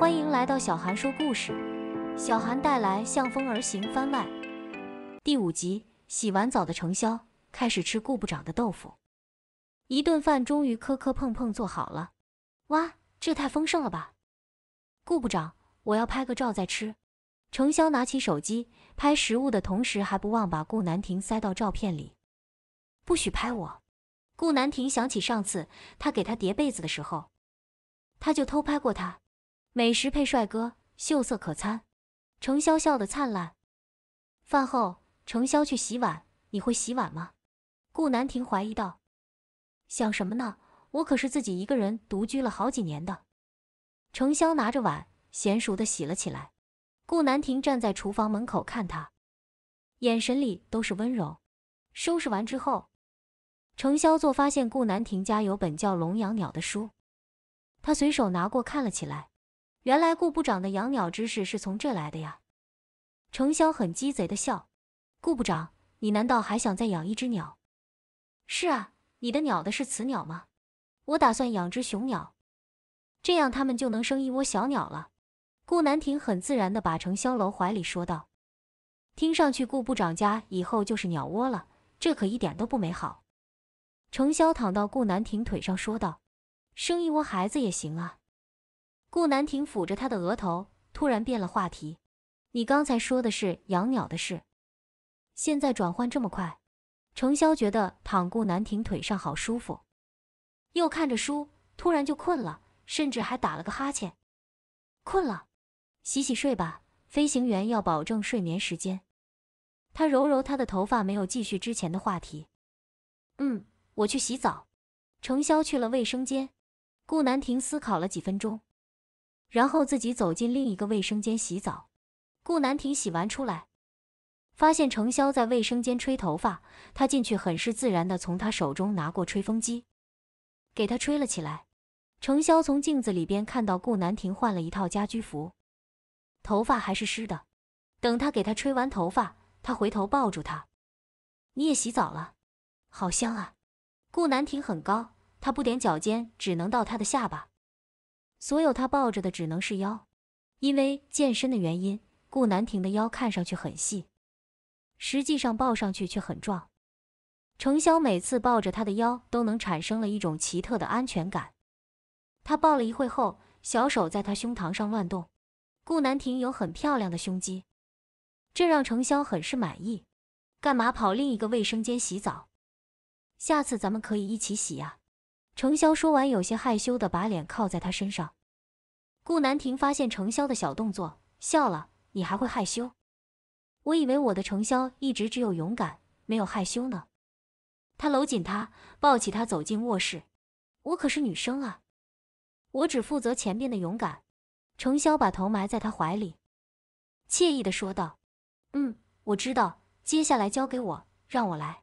欢迎来到小韩说故事，小韩带来《向风而行》番外第五集。洗完澡的程潇开始吃顾部长的豆腐，一顿饭终于磕磕碰碰做好了。哇，这太丰盛了吧！顾部长，我要拍个照再吃。程潇拿起手机拍食物的同时，还不忘把顾南亭塞到照片里。不许拍我！顾南亭想起上次他给他叠被子的时候，他就偷拍过他。美食配帅哥，秀色可餐。程潇笑得灿烂。饭后，程潇去洗碗。你会洗碗吗？顾南亭怀疑道。想什么呢？我可是自己一个人独居了好几年的。程潇拿着碗，娴熟地洗了起来。顾南亭站在厨房门口看他，眼神里都是温柔。收拾完之后，程潇做发现顾南亭家有本叫《龙阳鸟》的书，他随手拿过看了起来。原来顾部长的养鸟知识是从这来的呀！程潇很鸡贼的笑：“顾部长，你难道还想再养一只鸟？”“是啊，你的鸟的是雌鸟吗？我打算养只雄鸟，这样它们就能生一窝小鸟了。”顾南亭很自然的把程潇搂怀里说道：“听上去顾部长家以后就是鸟窝了，这可一点都不美好。”程潇躺到顾南亭腿上说道：“生一窝孩子也行啊。”顾南亭抚着他的额头，突然变了话题：“你刚才说的是养鸟的事，现在转换这么快。”程潇觉得躺顾南亭腿上好舒服，又看着书，突然就困了，甚至还打了个哈欠。困了，洗洗睡吧。飞行员要保证睡眠时间。他揉揉他的头发，没有继续之前的话题。嗯，我去洗澡。程潇去了卫生间。顾南亭思考了几分钟。然后自己走进另一个卫生间洗澡，顾南亭洗完出来，发现程潇在卫生间吹头发，他进去很是自然的从他手中拿过吹风机，给他吹了起来。程潇从镜子里边看到顾南亭换了一套家居服，头发还是湿的，等他给他吹完头发，他回头抱住他，你也洗澡了，好香啊。顾南亭很高，他不踮脚尖只能到他的下巴。所有他抱着的只能是腰，因为健身的原因，顾南亭的腰看上去很细，实际上抱上去却很壮。程潇每次抱着他的腰都能产生了一种奇特的安全感。他抱了一会后，小手在他胸膛上乱动。顾南亭有很漂亮的胸肌，这让程潇很是满意。干嘛跑另一个卫生间洗澡？下次咱们可以一起洗呀。程潇说完，有些害羞的把脸靠在他身上。顾南亭发现程潇的小动作，笑了：“你还会害羞？我以为我的程潇一直只有勇敢，没有害羞呢。”他搂紧她，抱起她走进卧室。“我可是女生啊，我只负责前边的勇敢。”程潇把头埋在他怀里，惬意地说道：“嗯，我知道，接下来交给我，让我来。”